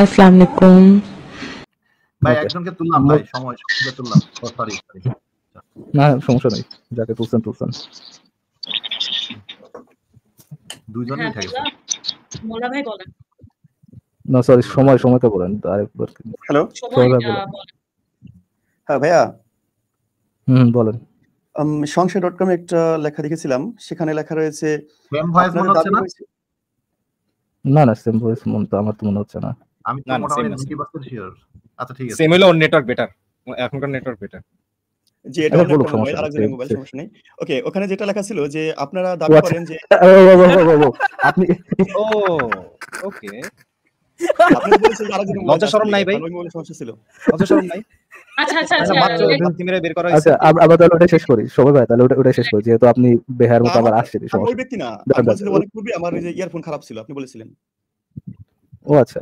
আসসালামু আলাইকুম ভাই একজনকে তুললাম ভাই সময় সময় তুললাম সরি না সমস্যা নাই যাকে তুলছেন তুলছেন দুইজনই থাকে হ্যাঁ, মোলা ভাই বলেন না সরি সময় সময়টা বলেন আরেকবার হ্যালো সময় হ্যাঁ ভাইয়া হুম বলেন সংসার ডট কম একটা লেখা দেখেছিলাম সেখানে লেখা রয়েছে না না সেম ভয়েস মন তো আমার তো মনে হচ্ছে না আমি তো মোটামুটি 90% শিওর আচ্ছা ঠিক আছে সেম হলো নেটওয়ার্ক বেটার এখনকার নেটওয়ার্ক বেটার জি এটা মোবাইল মোবাইল সমস্যা নেই ওকে ওখানে যেটা লেখা ছিল যে আপনারা দাবি আচ্ছা। করেন যে আপনি ও ওকে আচ্ছা, আচ্ছা, ওটা শেষ করি ভাই তাহলে ওটা ওটা শেষ করি যেহেতু আপনি বেহার মতো আবার ব্যক্তি না আমার ইয়ারফোন খারাপ ছিল আপনি বলেছিলেন ও আচ্ছা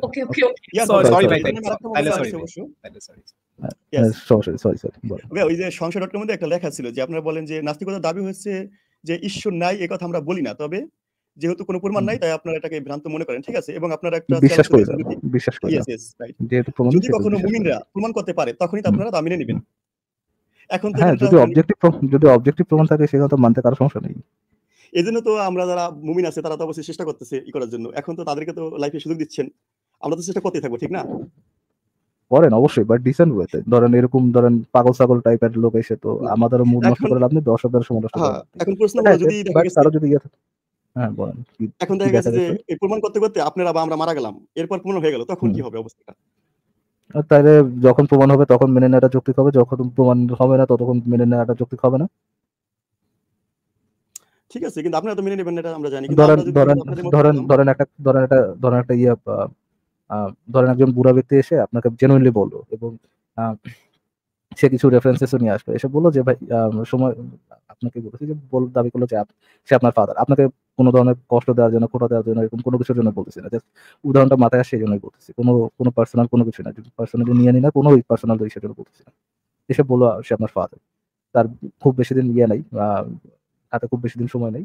ওই যে সংসার মধ্যে একটা লেখা ছিল যে আপনারা বলেন যে দাবি হচ্ছে যে ঈশ্বর নাই একথা আমরা বলি না তবে যেহেতু কোনো প্রমাণ নাই তাই আপনারা এটাকে ভ্রান্ত মনে করেন ঠিক আছে এবং আপনারা একটা বিশ্বাস করে বিশ্বাস করে যেহেতু প্রমাণ যদি কখনো মুমিনরা প্রমাণ করতে পারে তখনই তো আপনারা তা মেনে নেবেন এখন হ্যাঁ যদি অবজেক্টিভ যদি অবজেক্টিভ প্রমাণ থাকে সেটা তো মানতে কারো সমস্যা নেই এই জন্য তো আমরা যারা মুমিন আছে তারা তো অবশ্যই চেষ্টা করতেছে ই করার জন্য এখন তো তাদেরকে তো লাইফে সুযোগ দিচ্ছেন আমরা তো চেষ্টা করতেই থাকবো ঠিক না করেন অবশ্যই বাট ডিসেন্ট ওয়েতে ধরেন এরকম ধরেন পাগল ছাগল টাইপের লোক এসে তো আমাদের মুড নষ্ট করে আপনি দশ হাজার সময় নষ্ট করেন হ্যাঁ, এখন প্রশ্ন হ্যাঁ, হলো যদি তারা যদি ইয়ে হ্যাঁ বলেন এখন দেখা গেছে যে এই প্রমাণ করতে করতে আপনারা বা আমরা মারা গেলাম এরপর প্রমাণ হয়ে গেল তখন কি হবে অবস্থাটা তাহলে যখন প্রমাণ হবে তখন মেনে নেওয়াটা যৌক্তিক হবে যখন প্রমাণ হবে না ততক্ষণ মেনে নেওয়াটা যৌক্তিক হবে না ঠিক আছে কিন্তু আপনারা তো মেনে নেবেন এটা আমরা জানি ধরেন ধরেন ধরেন একটা ধরেন একটা ধরেন একটা ইয়া ধরেন একজন বুড়া ব্যক্তি এসে আপনাকে জেনুইনলি বলো এবং সে কিছু রেফারেন্সেসও নিয়ে আসবে এসে বললো যে ভাই সময় আপনাকে বলেছি যে বল দাবি করলো যে সে আপনার ফাদার আপনাকে কোনো ধরনের কষ্ট দেওয়ার জন্য খোটা দেওয়ার জন্য এরকম কোনো কিছুর জন্য বলতেছি না জাস্ট উদাহরণটা মাথায় আসে সেই জন্যই বলতেছি কোনো কোনো পার্সোনাল কোনো কিছু না পার্সোনালি নিয়ে নিই না কোনো পার্সোনাল ইস্যুর জন্য বলতেছি না এসে বললো সে আপনার ফাদার তার খুব বেশি দিন ইয়ে নাই হাতে খুব বেশি দিন সময় নেই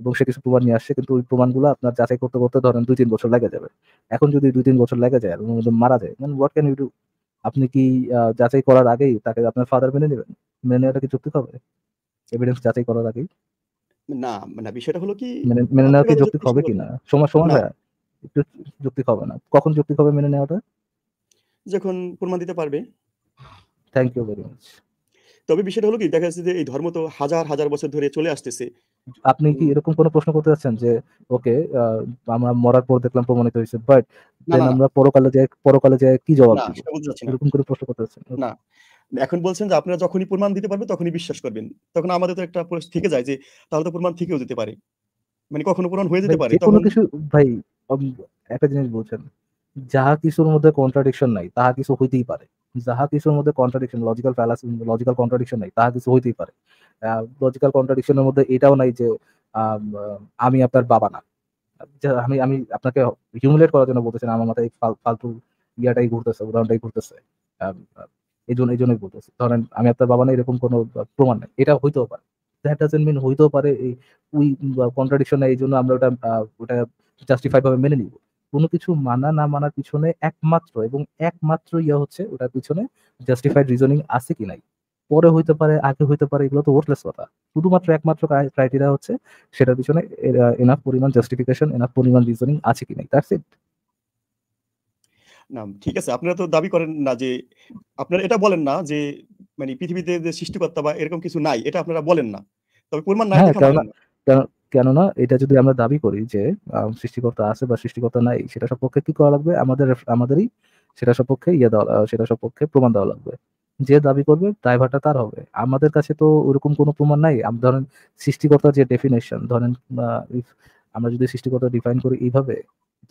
এবং সে কিছু প্রমাণ নিয়ে আসছে কিন্তু ওই প্রমাণগুলো আপনার যাচাই করতে করতে ধরেন দুই তিন বছর লেগে যাবে এখন যদি দুই তিন বছর লেগে যায় এবং মারা যায় মানে হোয়াট ক্যান ইউ ডু আপনি কি যাচাই করার আগেই তাকে আপনার ফাদার মেনে নেবেন মেনে নেওয়াটা কি চুক্তি হবে এভিডেন্স যাচাই করার আগেই না মানে বিষয়টা হলো কি মেনে নেওয়া কি যৌক্তিক হবে কিনা সময় সময় একটু যৌক্তিক হবে না কখন যৌক্তিক হবে মেনে নেওয়াটা যখন প্রমাণ দিতে পারবে থ্যাংক ইউ ভেরি মাচ তবে বিষয়টা হলো কি দেখা যাচ্ছে যে এই ধর্ম তো হাজার হাজার বছর ধরে চলে আসতেছে আপনি কি এরকম কোনো প্রশ্ন করতে যাচ্ছেন যে ওকে আমরা মরার পর দেখলাম প্রমাণিত হয়েছে বাট আমরা পরকালে যে পরকালে যে কি জবাব দিব এরকম করে প্রশ্ন করতে যাচ্ছেন না এখন বলছেন যে আপনারা যখনই প্রমাণ দিতে পারবেন তখনই বিশ্বাস করবেন তখন আমাদের তো একটা থেকে যায় যে তাহলে তো প্রমাণ থেকেও যেতে পারে মানে কখনো প্রমাণ হয়ে যেতে পারে কোনো কিছু ভাই একটা জিনিস বলছেন যাহা কিছুর মধ্যে কন্ট্রাডিকশন নাই তাহা কিছু হইতেই পারে যাহা কিছুর মধ্যে contradiction logical fallacy logical contradiction নাই তাহা কিছু হইতেই পারে লজিক্যাল কন্ট্রাডিকশনের মধ্যে এটাও নাই যে আমি আপনার বাবা না আমি আমি আপনাকে হিউমিলেট করার জন্য বলতেছি আমার মাথায় ফালতু ইয়াটাই ঘুরতেছে উদাহরণটাই ঘুরতেছে এই জন্য এই জন্যই বলতেছি ধরেন আমি আপনার বাবা না এরকম কোনো প্রমাণ নাই এটা হইতেও পারে দ্যাট ডাজেন্ট মিন হইতেও পারে এই উই কন্ট্রাডিকশন এই জন্য আমরা ওটা ওটা জাস্টিফাইড ভাবে মেনে নিব কোনো কিছু মানা না মানার পিছনে একমাত্র এবং একমাত্র ইয়া হচ্ছে ওটার পিছনে জাস্টিফাইড রিজনিং আছে কি নাই পরে হইতে পারে আগে হইতে পারে এগুলো তো ওয়ার্থলেস কথা শুধুমাত্র একমাত্র ক্রাইটেরিয়া হচ্ছে সেটার পিছনে এনাফ পরিমাণ জাস্টিফিকেশন এনাফ পরিমাণ রিজনিং আছে কি নাই দ্যাটস ইট না ঠিক আছে আপনারা তো দাবি করেন না যে আপনারা এটা বলেন না যে মানে পৃথিবীতে যে সৃষ্টিকর্তা বা এরকম কিছু নাই এটা আপনারা বলেন না তবে পরিমাণ হ্যাঁ, না কেননা এটা যদি আমরা দাবি করি যে সৃষ্টিকর্তা আছে বা সৃষ্টিকর্তা নাই সেটা সপক্ষে কি করা লাগবে আমাদের আমাদেরই সেটা সপক্ষে ইয়ে দেওয়া সেটা সপক্ষে প্রমাণ দেওয়া লাগবে যে দাবি করবে ড্রাইভারটা তার হবে আমাদের কাছে তো ওরকম কোনো প্রমাণ নাই ধরেন সৃষ্টিকর্তার যে ডেফিনেশন ধরেন আমরা যদি সৃষ্টিকর্তা ডিফাইন করি এইভাবে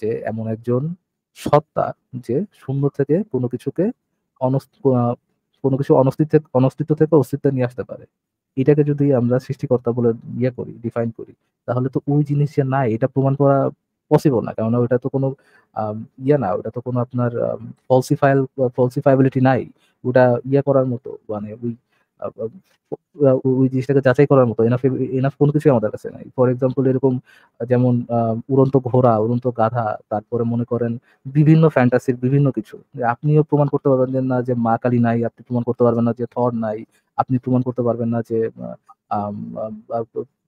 যে এমন একজন সত্তা যে শূন্য থেকে কোনো কিছুকে অনস্ত কোনো কিছু অনস্তিত্ব থেকে অনস্তিত্ব থেকে অস্তিত্ব নিয়ে আসতে পারে এটাকে যদি আমরা সৃষ্টিকর্তা বলে ইয়ে করি ডিফাইন করি তাহলে তো ওই জিনিসটা নাই এটা প্রমাণ করা পসিবল না কেননা ওটা তো কোনো ইয়ে না ওটা তো কোনো আপনার ফলসিফাইল ফলসিফাইবিলিটি নাই ওটা ইয়ে করার মতো মানে ওই ওই জিনিসটাকে যাচাই করার মতো এনাফ এনাফ কোনো কিছুই আমাদের কাছে নাই ফর এক্সাম্পল এরকম যেমন উড়ন্ত ঘোড়া উড়ন্ত গাধা তারপরে মনে করেন বিভিন্ন ফ্যান্টাসির বিভিন্ন কিছু আপনিও প্রমাণ করতে পারবেন না যে মা কালী নাই আপনি প্রমাণ করতে পারবেন না যে থর নাই আপনি প্রমাণ করতে পারবেন না যে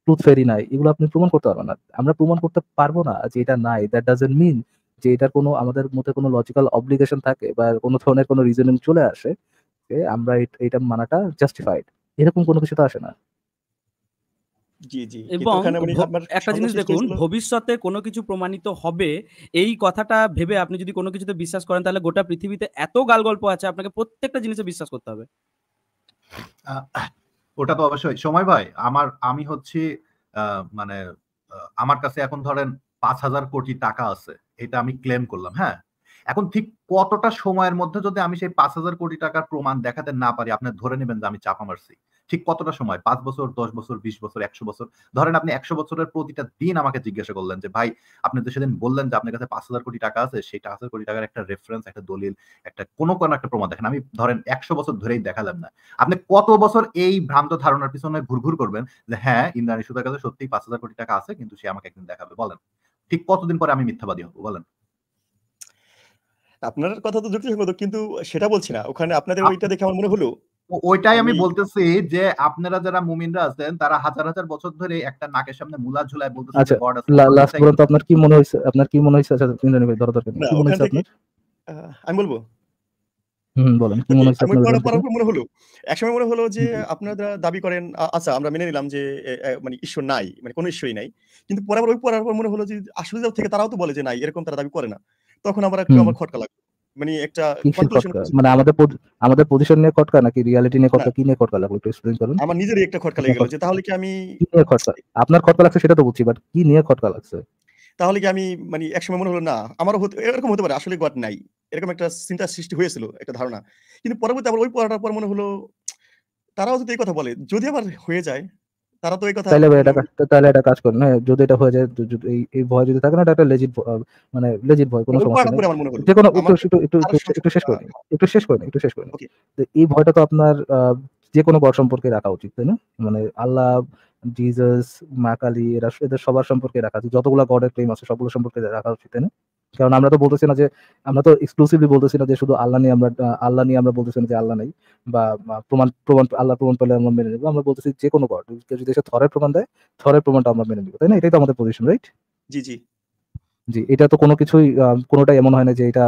ট্রুথ ফেরি নাই এগুলো আপনি প্রমাণ করতে পারবেন না আমরা প্রমাণ করতে পারবো না যে এটা নাই দ্যাট ডাজেন্ট মিন যে এটার কোনো আমাদের মধ্যে কোনো লজিক্যাল অব্লিগেশন থাকে বা কোনো ধরনের কোনো রিজনিং চলে আসে যে আমরা এটা মানাটা জাস্টিফাইড এরকম কোনো কিছু তো আসে না এবং একটা জিনিস দেখুন ভবিষ্যতে কোনো কিছু প্রমাণিত হবে এই কথাটা ভেবে আপনি যদি কোনো কিছুতে বিশ্বাস করেন তাহলে গোটা পৃথিবীতে এত গাল গল্প আছে আপনাকে প্রত্যেকটা জিনিসে বিশ্বাস করতে হবে ওটা তো অবশ্যই সময় ভাই আমার আমি হচ্ছি মানে আমার কাছে এখন ধরেন পাঁচ হাজার কোটি টাকা আছে এটা আমি ক্লেম করলাম হ্যাঁ এখন ঠিক কতটা সময়ের মধ্যে যদি আমি সেই পাঁচ হাজার কোটি টাকার প্রমাণ দেখাতে না পারি আপনি ধরে নেবেন যে আমি চাপা মারছি ঠিক কতটা সময় পাঁচ বছর দশ বছর বিশ বছর একশো বছর ধরেন আপনি একশো বছরের প্রতিটা দিন আমাকে জিজ্ঞাসা করলেন যে ভাই আপনি তো সেদিন বললেন যে আপনার কাছে পাঁচ হাজার কোটি টাকা আছে সেই পাঁচ হাজার কোটি টাকার একটা রেফারেন্স একটা দলিল একটা কোনো কোনো একটা প্রমাণ দেখেন আমি ধরেন একশো বছর ধরেই দেখালাম না আপনি কত বছর এই ভ্রান্ত ধারণার পিছনে ঘুর ঘুর করবেন যে হ্যাঁ ইন্দ্রাণী সুতার কাছে সত্যি পাঁচ হাজার কোটি টাকা আছে কিন্তু সে আমাকে একদিন দেখাবে বলেন ঠিক কতদিন পরে আমি মিথ্যাবাদী হবো বলেন আপনার কথা তো যুক্তিসঙ্গত কিন্তু সেটা বলছি না ওখানে আপনাদের ওইটা দেখে আমার মনে হলো ওইটাই আমি বলতেছি যে আপনারা যারা মুমিনরা আছেন তারা হাজার হাজার বছর ধরে একটা নাকের সামনে মুলা ঝুলাই বলতেছে আচ্ছা লাস্ট পর্যন্ত আপনার কি মনে হইছে আপনার কি মনে হইছে আচ্ছা ইন্দ্রনী ভাই দরকার কি মনে হইছে আপনার আমি বলবো হুম বলেন কি মনে হইছে আপনার মনে হলো একসময় মনে হলো যে আপনারা দাবি করেন আচ্ছা আমরা মেনে নিলাম যে মানে ঈশ্বর নাই মানে কোনো ঈশ্বরই নাই কিন্তু পরে ওই পড়ার পর মনে হলো যে আসলে থেকে তারাও তো বলে যে নাই এরকম তারা দাবি করে না তখন আমার একটু আমার খটকা লাগলো মানে একটা মানে আমাদের আমাদের পজিশন নিয়ে খটকা নাকি রিয়ালিটি নিয়ে খটকা হ্যাঁ। কি নিয়ে খটকা লাগলো একটু এক্সপ্লেইন করুন আমার নিজেরই একটা খটকা লেগে গেল যে তাহলে কি আমি খটকা আপনার খটকা লাগছে সেটা তো বুঝছি বাট কি নিয়ে খটকা লাগছে তাহলে কি আমি মানে একসময় মনে হলো না আমারও এরকম হতে পারে আসলে গড নাই এরকম একটা চিন্তা সৃষ্টি হয়েছিল একটা ধারণা কিন্তু পরবর্তী আবার ওই পড়াটার পর মনে হলো তারাও যদি এই কথা বলে যদি আবার হয়ে যায় তারা তো এই কথা তাহলে এটা তাহলে এটা কাজ করে না হ্যাঁ, যদি এটা হয়ে যায় এই এই ভয় যদি থাকে না এটা একটা লেজিট মানে লেজিট ভয় কোনো সমস্যা নেই যে কোনো একটু একটু একটু শেষ করে একটু শেষ করে একটু শেষ করে তো এই ভয়টা তো আপনার যে কোনো বর সম্পর্কে রাখা উচিত তাই না মানে আল্লাহ জিজাস মা কালী এরা এদের সবার সম্পর্কে রাখা উচিত যতগুলো গডের প্রেম আছে সবগুলো সম্পর্কে রাখা উচিত তাই না কারণ আমরা তো বলতেছি না যে আমরা তো এক্সক্লুসিভলি বলতেছি না যে শুধু আল্লাহ নিয়ে আমরা আল্লাহ নিয়ে আমরা বলতেছি না যে আল্লাহ নেই বা প্রমাণ প্রমাণ আল্লাহ প্রমাণ পেলে আমরা মেনে নেবো আমরা বলতেছি যে কোনো গড কেউ যদি এসে থরের প্রমাণ দেয় থরের প্রমাণটা আমরা মেনে নেবো তাই না এটাই তো আমাদের পজিশন রাইট জি জি জি এটা তো কোনো কিছুই কোনোটাই এমন হয় না যে এটা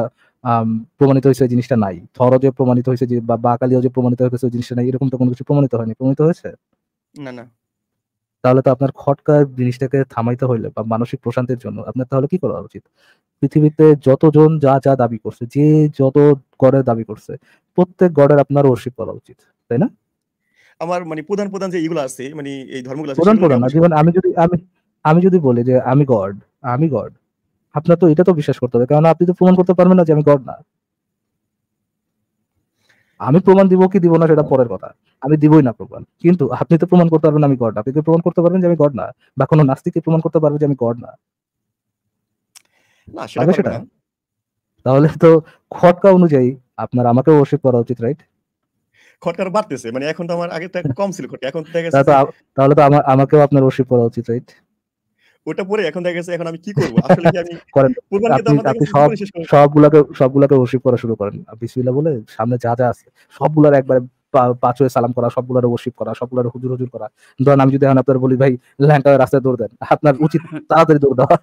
প্রমাণিত হয়েছে জিনিসটা নাই থরও যে প্রমাণিত হয়েছে যে বা বাকালিও যে প্রমাণিত হয়েছে জিনিসটা নাই এরকম তো কোনো কিছু প্রমাণিত হয়নি প্রমাণিত হয়েছে না না তাহলে তো আপনার খটকার জিনিসটাকে থামাইতে হইলে বা মানসিক প্রশান্তির জন্য আপনার তাহলে কি করা উচিত পৃথিবীতে যতজন যা যা দাবি করছে যে যত গড়ের দাবি করছে প্রত্যেক গড়ের আপনার ওর্শিপ করা উচিত তাই না আমার মানে প্রধান প্রধান যে এগুলো আছে মানে এই ধর্মগুলো প্রধান প্রধান যেমন আমি যদি আমি আমি যদি বলি যে আমি গড আমি গড আপনার তো এটা তো বিশ্বাস করতে হবে কারণ আপনি তো প্রমাণ করতে পারবেন না যে আমি গড না আমি প্রমাণ দিব কি দিব না সেটা পরের কথা আমি দিবই না প্রমাণ কিন্তু আপনি তো প্রমাণ করতে পারবেন আমি গড না আপনি প্রমাণ করতে পারবেন যে আমি গড না বা কোনো নাস্তিককে প্রমাণ করতে পারবে যে আমি গড না না সেটা তাহলে তো খটকা অনুযায়ী আপনার আমাকে ওয়ার্শিপ করা উচিত রাইট খটকার বাড়তেছে মানে এখন তো আমার আগে তো কম ছিল খটকা এখন দেখা গেছে তাহলে তো আমার আমাকেও আপনার করা উচিত রাইট ওটা পরে এখন দেখা গেছে এখন আমি কি করব আসলে কি আমি করেন আপনি সব সবগুলোকে সবগুলোকে করা শুরু করেন বিসমিল্লাহ বলে সামনে যা যা আছে সবগুলোর একবার পাঁচ হয়ে সালাম করা সবগুলোর ওয়ার্শিপ করা সবগুলোর হুজুর হুজুর করা ধরেন আমি যদি এখন আপনার বলি ভাই ল্যাংকা রাস্তায় দৌড় দেন আপনার উচিত তাড়াতাড়ি দৌড় দেওয়া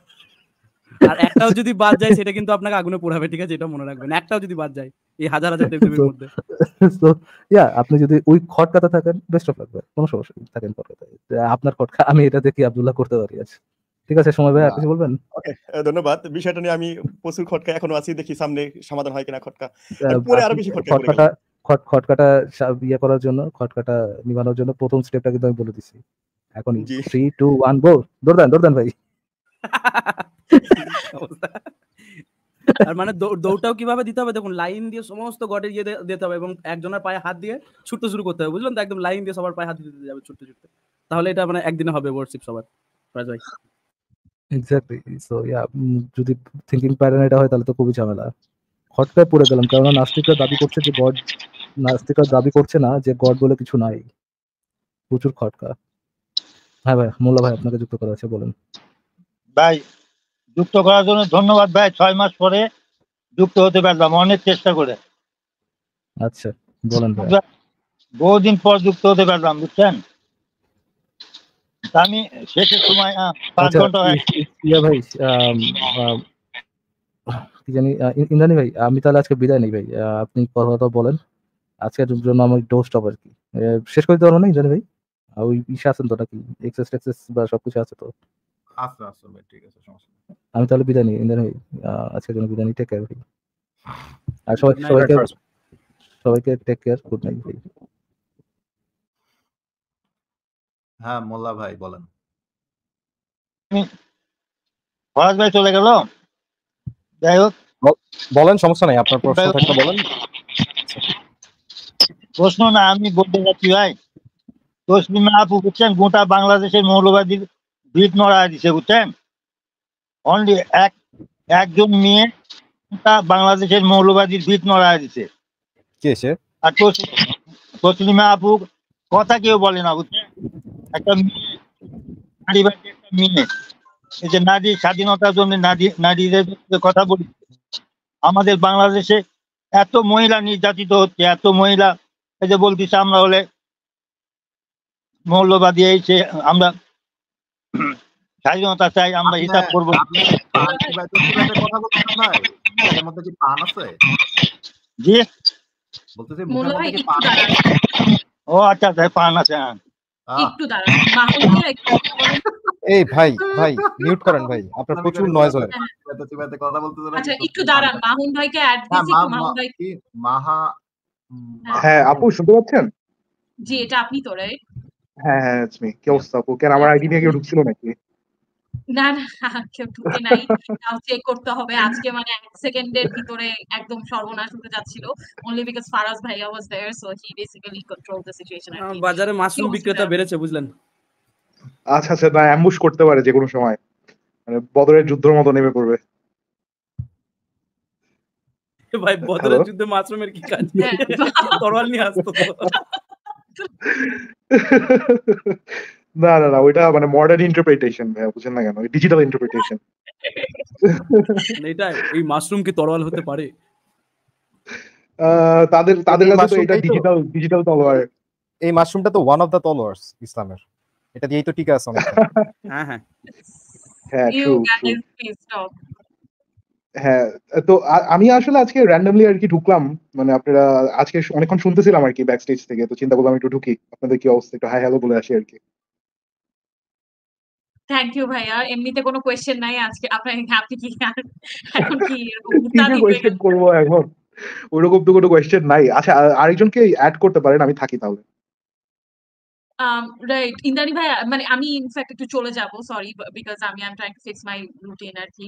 আর একটাও যদি বাদ যায় সেটা কিন্তু আপনাকে আগুনে পোড়াবে ঠিক আছে এটা মনে রাখবেন একটাও যদি বাদ যায় এই হাজার হাজার দেবদেবীর মধ্যে সো ইয়া আপনি যদি ওই খটকাতে থাকেন বেস্ট অফ লাগবে কোনো সমস্যা নেই থাকেন খটকাতে আপনার খটকা আমি এটা দেখি আব্দুল্লাহ করতে পারি আছে ঠিক আছে সময় ভাই কিছু বলবেন ওকে ধন্যবাদ বিষয়টা নিয়ে আমি প্রচুর খটকা এখনো আছি দেখি সামনে সমাধান হয় কিনা খটকা মানে পরে আরো বেশি খটকা খট খটকাটা ইয়ে করার জন্য খটকাটা নিবানোর জন্য প্রথম স্টেপটা কিন্তু আমি বলে দিছি এখন থ্রি টু ওয়ান গো দৌড়দান দৌড়দান ভাই আর মানে দৌড়টাও কিভাবে দিতে হবে দেখুন লাইন দিয়ে সমস্ত গটে গিয়ে দিতে হবে এবং একজনের পায়ে হাত দিয়ে ছুটতে শুরু করতে হবে বুঝলেন তো একদম লাইন দিয়ে সবার পায়ে হাত দিতে যাবে ছুটতে ছুটতে তাহলে এটা মানে একদিনে হবে ওয়ার্ডশিপ সবার প্রায় ভাই এক্স্যাক্টলি সো ইয়া যদি থিঙ্কিং প্যাটার্ন এটা হয় তাহলে তো খুবই ঝামেলা হটকায় পড়ে গেলাম কারণ নাস্তিকরা দাবি করছে যে গড নাস্তিকরা দাবি করছে না যে গড বলে কিছু নাই প্রচুর খটকা হ্যাঁ ভাই মোল্লা ভাই আপনাকে যুক্ত করা আছে বলেন ভাই যুক্ত করার জন্য ধন্যবাদ ভাই ছয় মাস পরে যুক্ত হতে পারলাম অনেক চেষ্টা করে আচ্ছা বলেন বহুদিন পর যুক্ত হতে পারলাম বুঝছেন আমি শেষের সময় পাঁচ আচ্ছা, ঘন্টা ইয়া ভাই জানি ইন্দ্রানী ভাই আমি তাহলে আজকে বিদায় নেই ভাই আপনি কথা বলেন আজকের জন্য আমার ডোজ স্টপ আর কি শেষ করতে পারবো না মানে ইন্দ্রানী ভাই ওই ইসে আছেন তো নাকি এক্সেস টেক্সেস বা সবকিছু আছে তো আচ্ছা আচ্ছা ভাই ঠিক আছে সমস্যা আমি তাহলে বিদায় নিই ইন্দ্র ভাই আজকের জন্য বিদায় নিই টেক কেয়ার ভাই আর সবাই সবাইকে সবাইকে টেক কেয়ার গুড নাইট ভাই হ্যাঁ মোল্লা ভাই বলেন ফরাজ ভাই চলে গেল যাই হোক বলেন সমস্যা নাই আপনার প্রশ্ন থাকলে বলেন প্রশ্ন না আমি বলতে যাচ্ছি ভাই তসলিমা আপু বলছেন গোটা বাংলাদেশের মৌলবাদীর ব্রিজ নড়ায় দিছে বুঝছেন অনলি এক একজন মেয়ে তা বাংলাদেশের মৌলবাদীর ভিত নড়ায় দিছে আর তসলিমা আপু কথা কেউ বলে না বুঝছেন একটা মেয়ে একটা মেয়ে এই যে নারী স্বাধীনতার জন্য নারী নারীদের কথা বলি আমাদের বাংলাদেশে এত মহিলা নির্যাতিত হচ্ছে এত মহিলা এই যে বলতেছে আমরা হলে মৌলবাদী এই আমরা স্বাধীনতা চাই আমরা হিসাব করব ও আচ্ছা, আচ্ছা পান আছে হ্যাঁ। এই ভাই ভাই মিউট করেন ভাই আপনার প্রচুর নয়েজ হয় কথা বলতে আচ্ছা একটু দাঁড়ান মাহা হ্যাঁ আপু শুনতে পাচ্ছেন জি এটা আপনি তো রাইট হ্যাঁ হ্যাঁ চেক আচ্ছা। করতে হবে আজকে মানে এক সেকেন্ডের ভিতরে একদম সর্বনাশ হতে ফারাজ বাজারে মাশরুম বিক্রেতা বেড়েছে বুঝলেন আচ্ছা আচ্ছা অ্যাম্বুশ করতে পারে যে কোনো সময় মানে বদরের যুদ্ধ মতো নেমে পড়বে ভাই বদরের যুদ্ধে মাশরুমের কি কাজ হ্যাঁ। তরোয়াল নিয়ে আসতো না না না ওইটা মানে মডার্ন ইন্টারপ্রিটেশন ভাই বুঝেন না কেন ডিজিটাল মানে ইন্টারপ্রিটেশন এটা এই মাশরুম কি তরোয়াল হতে পারে তাদের তাদের কাছে তো এটা ডিজিটাল ডিজিটাল তলোয়ার এই মাশরুমটা তো ওয়ান অফ দা তলোয়ার্স ইসলামের এটা দিয়েই তো টিকা আছে অনেক হ্যাঁ হ্যাঁ হ্যাঁ ট্রু হ্যাঁ তো আমি আসলে আজকে র্যান্ডমলি আর কি ঢুকলাম মানে আপনারা আজকে অনেকক্ষণ শুনতেছিলাম আর কি ব্যাক স্টেজ থেকে তো চিন্তা করলাম একটু ঢুকি আপনাদের কি অবস্থা একটু হাই হ্যালো বলে আসি আর কি থ্যাংক ইউ ভাইয়া এমনিতে কোনো কোয়েশ্চেন নাই আজকে আপনার আপনি কি এখন কি এরকম কোয়েশ্চেন করবো এখন ওরকম তো কোনো কোয়েশ্চেন নাই আচ্ছা আরেকজনকে অ্যাড করতে পারেন আমি থাকি তাহলে রাইট um, ইন্দানি ভাই মানে আমি ইনফ্যাক্ট একটু চলে যাব সরি বিকজ আমি I am trying to fix my routine আর কি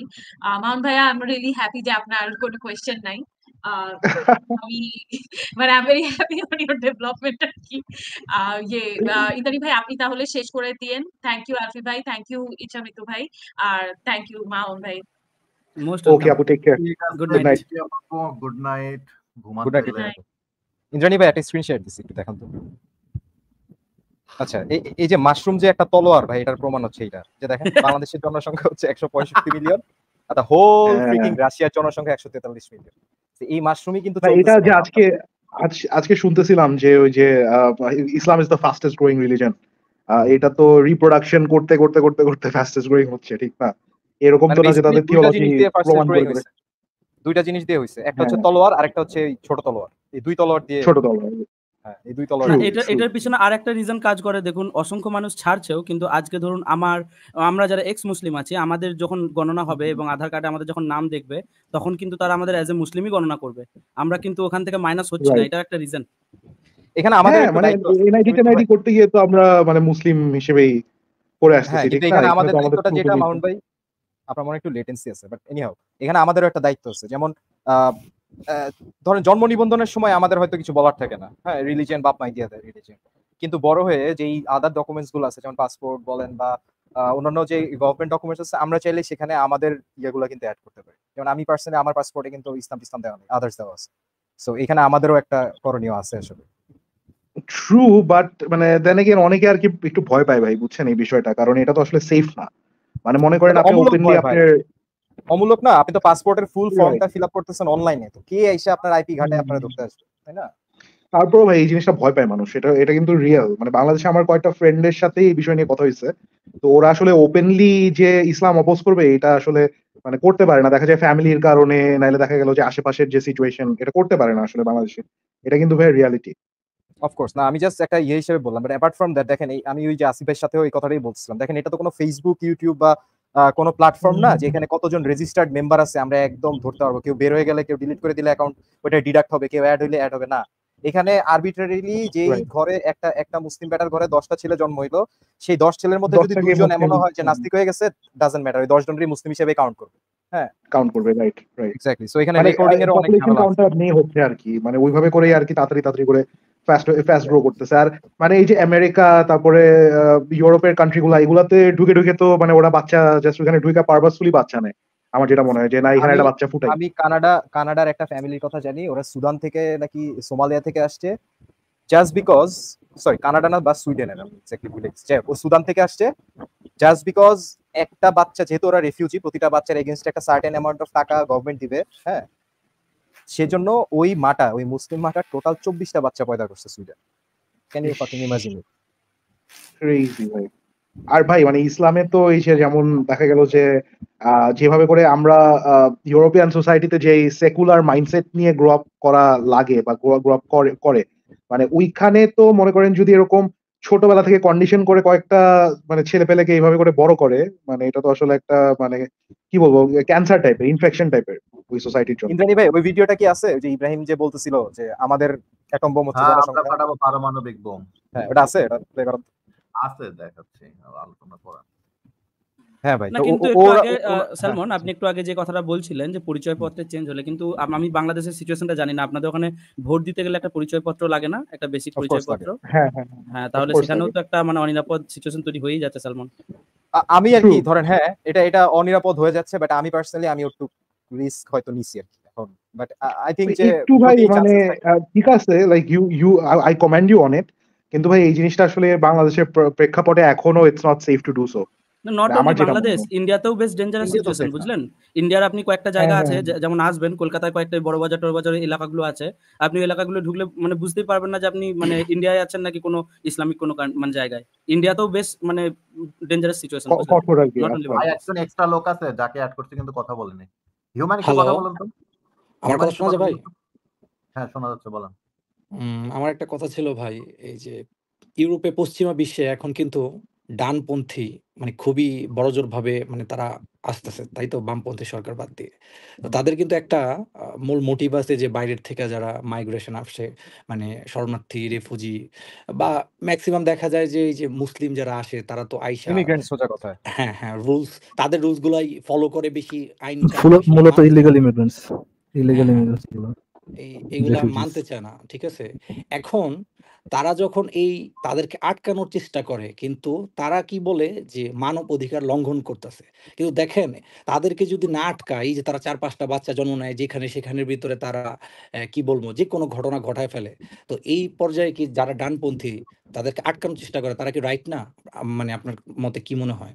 মাউন ভাইয়া আই এম রিয়েলি হ্যাপি যে আপনার কোনো কোয়েশ্চেন নাই uh, আমি মানে I am very happy on your development আর কি ইয়ে uh, ইন্দানি uh, ভাই আপনি তাহলে শেষ করে দিয়েন থ্যাংক ইউ আলফি ভাই থ্যাংক ইউ ইচ্ছা মিতু ভাই আর থ্যাংক ইউ মাউন ভাই মোস্ট ওকে আপু take care good night good night good night Indrani ভাই একটা স্ক্রিন দিছি একটু দেখান তো আচ্ছা এই যে মাশরুম যে একটা তলোয়ার ভাই এটার প্রমাণ হচ্ছে এটা যে দেখেন বাংলাদেশের জনসংখ্যা হচ্ছে একশো পঁয়ষট্টি মিলিয়ন আর হোল হ্যাঁ। ফ্রিকিং রাশিয়ার জনসংখ্যা একশো তেতাল্লিশ মিলিয়ন এই মাশরুমই কিন্তু এটা যে আজকে আজকে শুনতেছিলাম যে ওই যে Islam is the fastest growing religion এটা তো রিপ্রোডাকশন করতে করতে করতে করতে ফাস্টেস্ট গ্রোয়িং হচ্ছে ঠিক না এরকম মানে তো না যে তাদের থিওলজি প্রমাণ করে দুইটা জিনিস দিয়ে হইছে একটা হচ্ছে হ্যাঁ। তলোয়ার আর একটা হচ্ছে ছোট তলোয়ার এই দুই তলোয়ার দিয়ে ছোট তলোয়ার হ্যাঁ, হ্যাঁ, এটা এটার পিছনে আরেকটা রিজন কাজ করে দেখুন অসংখ্য মানুষ ছাড়ছেও কিন্তু আজকে ধরুন আমার আমরা যারা এক্স মুসলিম আছি আমাদের যখন গণনা হবে এবং আধার কার্ডে আমাদের যখন নাম দেখবে তখন কিন্তু তারা আমাদের অ্যাজ এ মুসলিমই গণনা করবে আমরা কিন্তু ওখান থেকে মাইনাস হচ্ছে না এটা একটা রিজন এখানে আমাদের হ্যাঁ, মানে এনআইডি টেনআইডি মানে করতে গিয়ে তো আমরা মানে মুসলিম হিসেবেই করে আসতেছি ঠিক না আমাদের দায়িত্বটা যেটা মাউন্ট ভাই আপনার মনে একটু লেটেন্সি আছে বাট এনিহাউ এখানে আমাদেরও একটা দায়িত্ব আছে যেমন ধরেন জন্ম নিবন্ধনের সময় আমাদের হয়তো কিছু বলার থাকে না হ্যাঁ রিলিজিয়ান বাপ মাই দিয়ে দেয় রিলিজিয়ান কিন্তু বড় হয়ে যেই আদার ডকুমেন্টস গুলো আছে যেমন পাসপোর্ট বলেন বা অন্যান্য যে গভর্নমেন্ট ডকুমেন্টস আছে আমরা চাইলে সেখানে আমাদের ইয়েগুলো কিন্তু অ্যাড করতে পারি যেমন আমি পার্সোনালি আমার পাসপোর্টে কিন্তু ইসলাম ইসলাম দেওয়া নেই আদার্স দেওয়া আছে সো এখানে আমাদেরও একটা করণীয় আছে আসলে ট্রু বাট মানে দেন এগেন অনেকে আর কি একটু ভয় পায় ভাই বুঝছেন এই বিষয়টা কারণ এটা তো আসলে সেফ না মানে মনে করেন আপনি ওপেনলি আপনার অমূলক না আপনি তো পাসপোর্টের ফুল ফর্মটা ফিল আপ করতেছেন অনলাইনে তো কে এসে আপনার আইপি ঘাটে আপনার ঢুকতে আসবে তাই না তারপর ভাই এই জিনিসটা ভয় পায় মানুষ এটা এটা কিন্তু রিয়েল মানে বাংলাদেশে আমার কয়েকটা ফ্রেন্ডের সাথে এই বিষয় নিয়ে কথা হয়েছে তো ওরা আসলে ওপেনলি যে ইসলাম অপোজ করবে এটা আসলে মানে করতে পারে না দেখা যায় ফ্যামিলির কারণে নাইলে দেখা গেল যে আশেপাশের যে সিচুয়েশন এটা করতে পারে না আসলে বাংলাদেশে এটা কিন্তু ভাই রিয়ালিটি অফকোর্স না আমি জাস্ট একটা ইয়ে হিসেবে বললাম বাট অ্যাপার্ট ফ্রম দ্যাট দেখেন আমি ওই যে আসিফের সাথে ওই কথাটাই বলছিলাম দেখেন এটা তো কোনো ফেসবুক ইউটিউব বা কোনো প্ল্যাটফর্ম না যে এখানে কতজন রেজিস্টার্ড মেম্বার আছে আমরা একদম ধরতে পারবো কেউ বের হয়ে গেলে কেউ ডিলিট করে দিলে অ্যাকাউন্ট ওইটা ডিডাক্ট হবে কেউ অ্যাড হইলে অ্যাড হবে না এখানে আরবিট্রারিলি যে ঘরে একটা একটা মুসলিম ব্যাটার ঘরে দশটা ছেলে জন্ম হইলো সেই দশ ছেলের মধ্যে যদি দুজন এমন হয় যে নাস্তিক হয়ে গেছে ডাজেন্ট ম্যাটার ওই দশ জনেরই মুসলিম হিসেবে কাউন্ট করবে হ্যাঁ কাউন্ট করবে রাইট রাইট এক্স্যাক্টলি সো এখানে রেকর্ডিং মানে, এর অনেক কাউন্টার নেই হচ্ছে আর কি মানে ওইভাবে করেই আর কি তাড়াতাড়ি তাড়াতাড়ি করে ফাস্ট ফাস্ট গ্রো করতেছে আর মানে এই যে আমেরিকা তারপরে ইউরোপের কান্ট্রি গুলা এগুলাতে ঢুকে ঢুকে তো মানে ওরা বাচ্চা জাস্ট ওখানে ঢুকে পারপাসফুলি বাচ্চা নেয় আমার যেটা মনে হয় যে না এখানে একটা বাচ্চা ফুটে আমি কানাডা কানাডার একটা ফ্যামিলির কথা জানি ওরা সুদান থেকে নাকি সোমালিয়া থেকে আসছে জাস্ট বিকজ সরি কানাডা না বা সুইডেন না ও সুদান থেকে আসছে জাস্ট বিকজ একটা বাচ্চা যেহেতু ওরা রেফিউজি প্রতিটা বাচ্চার এগেনস্ট একটা সার্টেন অ্যামাউন্ট অফ টাকা গভর্নমেন্ট দিবে হ্যাঁ সেজন্য ওই মাটা ওই মুসলিম মাটা টোটাল চব্বিশটা বাচ্চা পয়দা করছে Sweden can you fucking imagine আর ভাই মানে ইসলামে তো এই যে যেমন দেখা গেল যে যেভাবে করে আমরা ইউরোপিয়ান সোসাইটিতে যে সেকুলার মাইন্ডসেট নিয়ে গ্রো আপ করা লাগে বা গ্রো আপ করে করে মানে ওইখানে তো মনে করেন যদি এরকম ছোটবেলা থেকে কন্ডিশন করে কয়েকটা মানে ছেলে পেলেকে এইভাবে করে বড় করে মানে এটা তো আসলে একটা মানে কি বলবো ক্যান্সার টাইপের ইনফেকশন টাইপের ওই সোসাইটির জন্য ইন্দ্রাণী ভাই ওই ভিডিওটা কি আছে যে ইব্রাহিম যে বলতেছিল যে আমাদের অ্যাটম বোম হচ্ছে হ্যাঁ, পারমাণবিক বোম হ্যাঁ ওটা আছে প্লে আছে দেখাচ্ছি আলোচনা করা হ্যাঁ হ্যাঁ। আপনি একটু আগে যে কথাটা বলছিলেন যে চেঞ্জ হলে কিন্তু আমি বাংলাদেশের সিচুয়েশনটা জানি না আপনাদের ওখানে ভোট দিতে গেলে একটা পরিচয়পত্র লাগে না একটা বেসিক পরিচয়পত্র হ্যাঁ হ্যাঁ তাহলে সেখানেও তো একটা মানে অনিরাপদ সিচুয়েশন তৈরি হয়েই যাচ্ছে সালমন আমি আর কি ধরেন হ্যাঁ এটা এটা অনিরাপদ হয়ে যাচ্ছে বাট আমি পার্সোনালি আমি একটু রিস্ক হয়তো নিছি আর কি এখন বাট আই থিংক যে একটু ভাই মানে ঠিক আছে like you you I commend you on it কিন্তু ভাই এই জিনিসটা আসলে বাংলাদেশের প্রেক্ষাপটে এখনো it's not safe to do so not only Bangladesh ইন্ডিয়াতেও বেশ ডেঞ্জারাস সিচুয়েশন বুঝলেন ইন্ডিয়ার আপনি কয়েকটা হ্যাঁ, জায়গা হ্যাঁ, আছে হ্যাঁ। যেমন আসবেন কলকাতায় কয়েকটা বড় বাজার টর বাজার এলাকাগুলো আছে আপনি এলাকাগুলো ঢুকলে মানে বুঝতেই পারবেন না যে আপনি মানে ইন্ডিয়ায় আছেন নাকি কোনো ইসলামিক কোনো মানে জায়গায় ইন্ডিয়াতেও বেশ মানে dangerous situation not only extra লোক আছে যাকে অ্যাড করতে কিন্তু কথা বলেনি আমার কথা শোনা যায় ভাই হ্যাঁ শোনা যাচ্ছে বলেন আমার একটা কথা ছিল ভাই এই যে ইউরোপে পশ্চিমা বিশ্বে এখন কিন্তু ডানপন্থী মানে খুবই ভাবে মানে তারা আসতেছে তাই তো বামপন্থী সরকার বাদ দিয়ে তাদের কিন্তু একটা মূল মোটিভ আছে যে বাইরের থেকে যারা মাইগ্রেশন আসছে মানে শরণার্থী রেফুজি বা ম্যাক্সিমাম দেখা যায় যে এই যে মুসলিম যারা আসে তারা তো আইসা ইমিগ্রেন্টস সোজা কথা হ্যাঁ হ্যাঁ রুলস তাদের রুলস গুলাই ফলো করে বেশি আইন মূলত ইলিগাল ইমিগ্রেন্টস ইমিগ্রেন্টস এগুলা মানতে চায় না ঠিক আছে এখন তারা যখন এই তাদেরকে আটকানোর চেষ্টা করে কিন্তু তারা কি বলে যে মানব অধিকার লঙ্ঘন করতেছে কিন্তু দেখেন তাদেরকে যদি না আটকায় যে তারা চার পাঁচটা বাচ্চা জন্ম নেয় যেখানে সেখানের ভিতরে তারা কি বলবো যে কোনো ঘটনা ঘটায় ফেলে তো এই পর্যায়ে কি যারা ডানপন্থী তাদেরকে আটকানোর চেষ্টা করে তারা কি রাইট না মানে আপনার মতে কি মনে হয়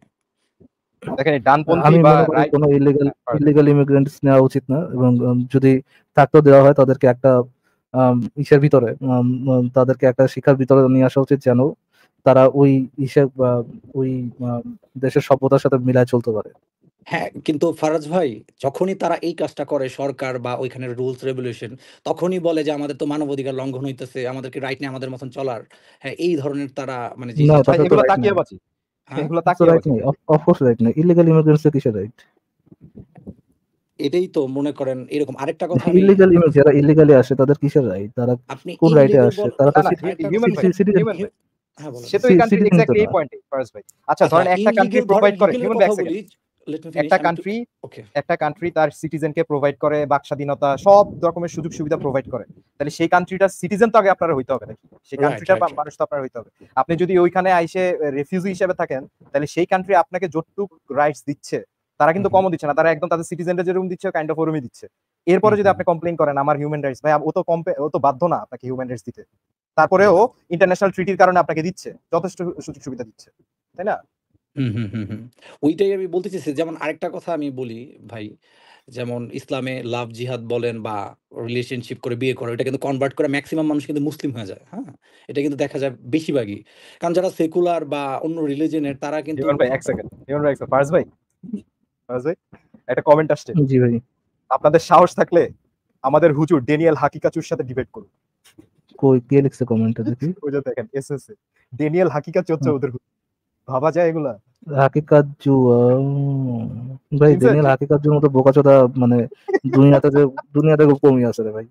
দেখেন ডানপন্থী বা কোনো ইলিগাল ইলিগাল ইমিগ্রেন্টস নেওয়া উচিত না এবং যদি থাকতে দেওয়া হয় তাদেরকে একটা ইসের ভিতরে তাদেরকে একটা শিক্ষার ভিতরে নিয়ে আসা উচিত যেন তারা ওই হিসেব ওই দেশের সভ্যতার সাথে মিলায় চলতে পারে হ্যাঁ কিন্তু ফারাজ ভাই যখনই তারা এই কাজটা করে সরকার বা ওইখানের রুলস রেগুলেশন তখনই বলে যে আমাদের তো মানব অধিকার লঙ্ঘন হইতেছে আমাদেরকে রাইট নেই আমাদের মতন চলার হ্যাঁ এই ধরনের তারা মানে এগুলো তাকিয়ে বাঁচি হ্যাঁ? এগুলো তাকিয়ে বাঁচি অফকোর্স রাইট নেই ইলিগাল ইমিগ্রেন্টস কিসের রাইট এটাই তো মনে করেন এরকম আরেকটা কথা ইলিগালি যারা ইলিগালি আসে তাদের কিসের রাইট তারা আপনি কোন রাইটে আসে তারা তো হিউম্যান হ্যাঁ সে তো এই কান্ট্রি এক্স্যাক্টলি এই পয়েন্টে ফার্স্ট ভাই আচ্ছা, আচ্ছা ধরেন একটা কান্ট্রি প্রোভাইড করে হিউম্যান ব্যাক একটা কান্ট্রি একটা কান্ট্রি তার সিটিজেন কে প্রোভাইড করে বাক স্বাধীনতা সব রকমের সুযোগ সুবিধা প্রোভাইড করে তাহলে সেই কান্ট্রিটার সিটিজেন তো আগে আপনার হইতে হবে নাকি সেই কান্ট্রিটার মানুষ তো আপনার হইতে হবে আপনি যদি ওইখানে আইসে রেফিউজি হিসেবে থাকেন তাহলে সেই কান্ট্রি আপনাকে যতটুকু রাইটস দিচ্ছে তারা কিন্তু কমও দিচ্ছে না তারা একদম তাদের সিটিজেনরা যেরকম দিচ্ছে কাইন্ড অফ ওরমই দিচ্ছে এরপরে যদি আপনি কমপ্লেন করেন আমার হিউম্যান রাইটস ভাই ও তো কম্পে ও তো বাধ্য না আপনাকে হিউম্যান রাইটস দিতে তারপরেও ইন্টারন্যাশনাল ট্রিটির কারণে আপনাকে দিচ্ছে যথেষ্ট সুযোগ সুবিধা দিচ্ছে তাই না ওইটাই আমি বলতে চাইছি যেমন আরেকটা কথা আমি বলি ভাই যেমন ইসলামে লাভ জিহাদ বলেন বা রিলেশনশিপ করে বিয়ে করে এটা কিন্তু কনভার্ট করে ম্যাক্সিমাম মানুষ কিন্তু মুসলিম হয়ে যায় হ্যাঁ এটা কিন্তু দেখা যায় বেশিরভাগই কারণ যারা সেকুলার বা অন্য রিলিজনের তারা কিন্তু এক সেকেন্ড ভাই একটা কমেন্ট আসছে জি ভাই আপনাদের সাহস থাকলে আমাদের হুজুর ড্যানিয়েল হাকিকাচুর সাথে ডিবেট করুন কই কে লিখছে কমেন্টটা দেখি ওই যে দেখেন এসএস ড্যানিয়েল হাকিকাচ হচ্ছে ওদের ভাবা যায় এগুলা হাকিকাচু ভাই ড্যানিয়েল হাকিকাচুর মতো বোকাচোদা মানে দুনিয়াতে যে দুনিয়াতে খুব কমই আছে রে ভাই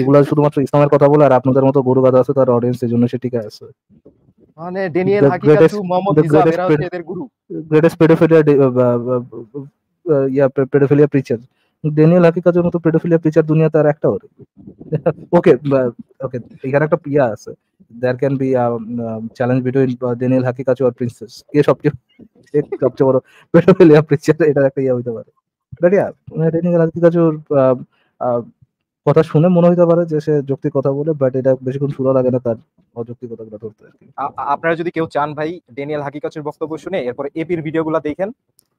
এগুলা শুধুমাত্র ইসলামের কথা বলে আর আপনাদের মতো গরু গাদা আছে তার অডিয়েন্স এর জন্য সে ঠিক আছে মানে ড্যানিয়েল হাকিকাতু মোহাম্মদ হচ্ছে এদের গুরু গ্রেটেস্ট পেডোফিলিয়া ইয়া paedophilia preacher Daniel paedophilia preacher দুনিয়াতে আর একটা ওরে ওকে ওকে এখানে একটা পিয়া আছে there can be challenge between Daniel Haqiqatjou আর প্রিন্সেস এ সবচেয়ে সবচেয়ে বড় পেডোফিলিয়া প্রিচার এটা একটা ইয়া হইতে পারে এটা ড্যানিয়েল হাকিকাতুর কথা শুনে মনে হইতে পারে যে সে যৌক্তিক কথা বলে বাট এটা বেশিক্ষণ সুরা লাগে না তার অযৌক্তিকতাগুলো ধরতে আর কি আপনারা যদি কেউ চান ভাই ড্যানিয়েল হাকিকাচের বক্তব্য শুনে এরপর এপির ভিডিওগুলো দেখেন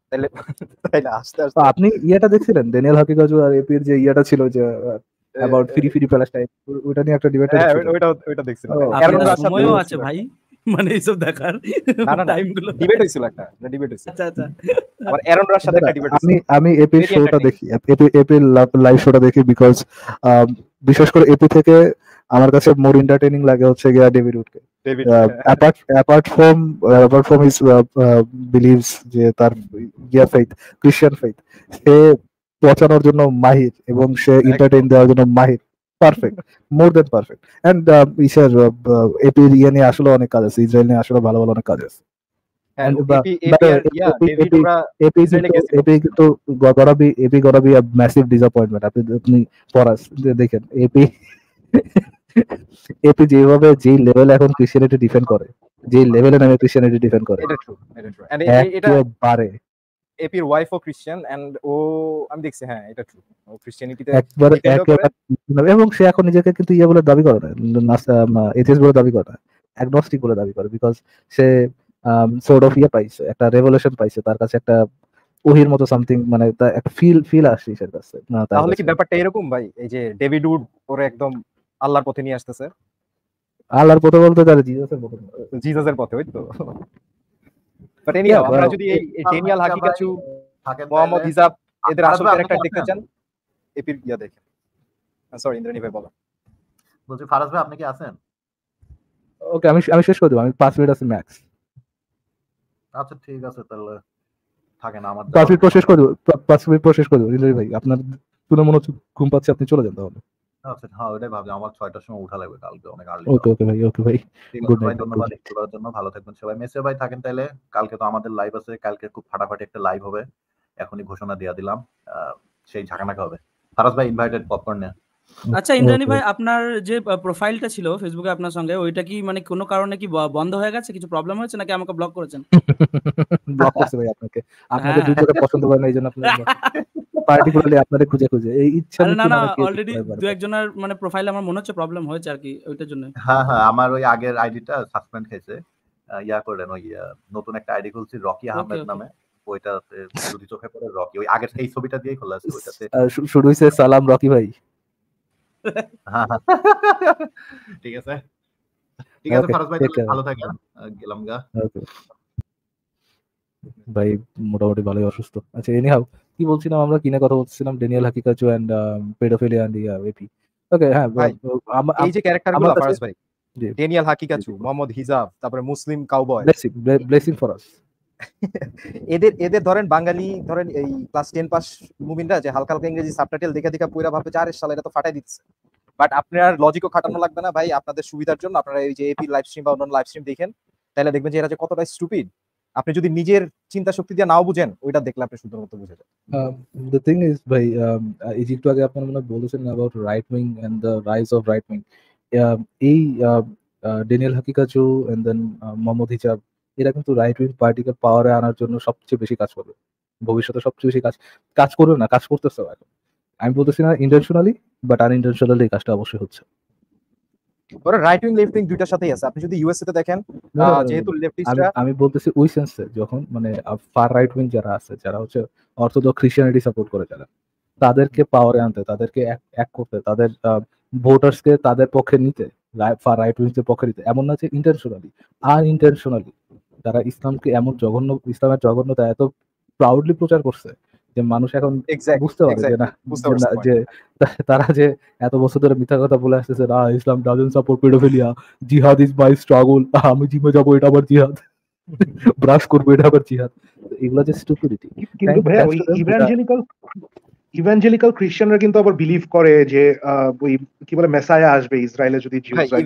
তাহলে তাহলে আস্তে আস্তে আপনি ইয়াটা দেখছিলেন ড্যানিয়েল হাকিকাচ আর এপির যে ইয়াটা ছিল যে অ্যাবাউট ফ্রি ফ্রি প্যালেস্টাইন ওটা নিয়ে একটা ডিবেট হ্যাঁ ওটা ওটা দেখছিলাম সময়ও আছে ভাই মানে এইসব দেখার টাইম গুলো ডিবেট হইছিল একটা না ডিবেট হইছিল আচ্ছা আচ্ছা আর এরন রার সাথে একটা ডিবেট আমি আমি এপি শোটা দেখি এপি এপি লাইভ শোটা দেখি বিকজ um, বিশেষ করে এপি থেকে আমার কাছে মোর এন্টারটেইনিং লাগে হচ্ছে গিয়া ডেভিড উডকে apart apart from apart from his beliefs যে তার গিয়া ফেইথ ক্রিশ্চিয়ান ফেইথ সে পচানোর জন্য মাহির এবং সে এন্টারটেইন দেওয়ার জন্য মাহির perfect more than perfect and ইসের এপির ইয়ে নিয়ে আসলে অনেক কাজ আছে ইসরায়েল নিয়ে আসলে ভালো ভালো অনেক কাজ আছে দেখেন এপি এপি যেভাবে লেভেল এখন ডিফেন্ড করে নামে ডিফেন্ড করে এপির ওয়াইফ ও ক্রিশ্চিয়ান এন্ড ও আমি দেখছি হ্যাঁ এটা ট্রু ও ক্রিশ্চিয়ানিটিতে একবার একেবারে এবং সে এখন নিজেকে কিন্তু ইয়ে বলে দাবি করে না এথিস বলে দাবি করে না অ্যাগনস্টিক বলে দাবি করে বিকজ সে সোর্ড অফ ইয়ে পাইছে একটা রেভলিউশন পাইছে তার কাছে একটা ওহির মতো সামথিং মানে একটা ফিল ফিল আসছে সেটার কাছে তাহলে কি ব্যাপারটা এরকম ভাই এই যে ডেভিড উড পরে একদম আল্লাহর পথে নিয়ে আসতেছে আল্লাহর পথে বলতে তার জিজাসের পথে জিজাসের পথে ওই তো বাট যদি এই ডেনিয়াল হাকিকাচু মোহাম্মদ হিজাব এদের আসল ক্যারেক্টার দেখতে চান ইয়া দেখেন সরি ভাই বলো বলছি ফারাজ ভাই আপনি কি আছেন ওকে আমি আমি শেষ করে দেব আমি 5 মিনিট আছে ম্যাক্স আচ্ছা ঠিক আছে তাহলে থাকে না আমার 5 মিনিট পর শেষ করে দেব 5 মিনিট শেষ করে দেব ভাই আপনার তুলে মনে হচ্ছে ঘুম পাচ্ছে আপনি চলে যান তাহলে আচ্ছা হ্যাঁ আমার ছয়টার সময় কালকে অনেক ধন্যবাদ জন্য ভালো থাকবেন সবাই মেসে ভাই থাকেন তাহলে কালকে তো আমাদের লাইভ আছে কালকে খুব ফাটাফাটি একটা লাইভ হবে এখনই ঘোষণা দিয়ে দিলাম সেই ঝাঁকানাকা হবে ফারাজ ভাই ইনভাইটেড পপকর্ন আচ্ছা ইন্দ্রাণী ভাই আপনার যে প্রোফাইলটা ছিল ফেসবুকে আপনার সঙ্গে ওইটা কি মানে কোনো কারণে কি বন্ধ হয়ে গেছে কিছু প্রবলেম হয়েছে নাকি আমাকে ব্লক করেছেন ব্লক করছি ভাই আপনাকে আপনাকে হ্যাঁ। দুটো পছন্দ করেন না এইজন্য আপনাকে পার্টিকুলারলি আপনাদের খুঁজে খুঁজে এই ইচ্ছা না না অলরেডি দু একজনের মানে প্রোফাইল আমার মনে হচ্ছে প্রবলেম হয়েছে আর কি ওইটার জন্য হ্যাঁ হ্যাঁ আমার ওই আগের আইডিটা সাসপেন্ড হয়েছে ইয়া করলেন ওই নতুন একটা আইডি খুলছি রকি আহমেদ নামে ওইটাতে যদি চোখে পড়ে রকি ওই আগের এই ছবিটা দিয়েই খোলা আছে ওইটাতে শুরু হয়েছে সালাম রকি ভাই ঠিক আছে ঠিক আছে ফারাজ ভাই ভালো থাকেন গেলাম গা ভাই মোটামুটি ভালোই অসুস্থ আচ্ছা এনি হাউ কি বলছিলাম আমরা কিনে কথা বলছিলাম Daniel Haqiqatjou and pedophilia and yeah AP okay হ্যাঁ ভাই এই যে ক্যারেক্টারগুলো আমার ভাই ড্যানিয়েল হাকিকাচু মোহাম্মদ হিজাব তারপরে Muslim cowboy blessing blessing for us এদের এদের ধরেন বাঙালি ধরেন এই ক্লাস টেন পাস মুভিনরা যে হালকা হালকা ইংরেজি সাবটাইটেল দেখে দেখে পুরা ভাবে চার সালে এটা তো ফাটাই দিচ্ছে বাট আপনার লজিকও খাটানো লাগবে না ভাই আপনাদের সুবিধার জন্য আপনারা এই যে এপি লাইভ স্ট্রিম বা অন্য লাইভ স্ট্রিম দেখেন তাহলে দেখবেন যে এরা যে কতটা স্টুপিড আপনি যদি নিজের চিন্তা শক্তি দিয়ে নাও বুঝেন ওইটা দেখলে আপনি সুন্দর মতো বুঝে যাবেন দ্য থিং ইজ ভাই um, এই যে একটু আগে আপনারা মনে বলেছেন about right wing and the rise of right wing এই Daniel Haqiqatjou and then Mohammed Hijab এরা কিন্তু রাইট উইং পার্টিকে পাওয়ারে আনার জন্য সবচেয়ে বেশি কাজ করবে ভবিষ্যতে সবচেয়ে বেশি কাজ কাজ করবে না কাজ করতেছে এখন আমি বলতেছি না ইন্টেনশনালি বাট আনইন্টেনশনালি এই কাজটা অবশ্যই হচ্ছে ওরা রাইট উইং লেফট উইং দুইটার সাথেই আছে আপনি যদি ইউএসএ তে দেখেন যেহেতু লেফটিস্টরা আমি বলতেছি ওই সেন্সে যখন মানে ফার রাইট উইং যারা আছে যারা হচ্ছে অর্থোডক্স ক্রিশ্চিয়ানিটি সাপোর্ট করে যারা তাদেরকে পাওয়ারে আনতে তাদেরকে এক করতে তাদের ভোটার্সকে তাদের পক্ষে নিতে ফার রাইট উইংসের পক্ষে নিতে এমন না যে ইন্টেনশনালি আনইন্টেনশনালি তারা ইসলামকে এমন জঘন্য ইসলামের জঘন্যতা এত প্রাউডলি প্রচার করছে যে মানুষ এখন বুঝতে পারে যে না যে তারা যে এত বছর ধরে মিথ্যা কথা বলে আসতেছে না Islam doesn't support pedophilia jihad is my struggle আমি জিমে যাবো এটা আবার জিহাদ ব্রাশ করবো এটা আবার জিহাদ এগুলো যে স্টুপিডিটি কিন্তু ভাই ইভানজেলিক্যাল ইভ্যাঞ্জেলিক্যাল খ্রিস্টানরা কিন্তু আবার বিলিভ করে যে ওই কি বলে মেসায়া আসবে ইসরায়েলে যদি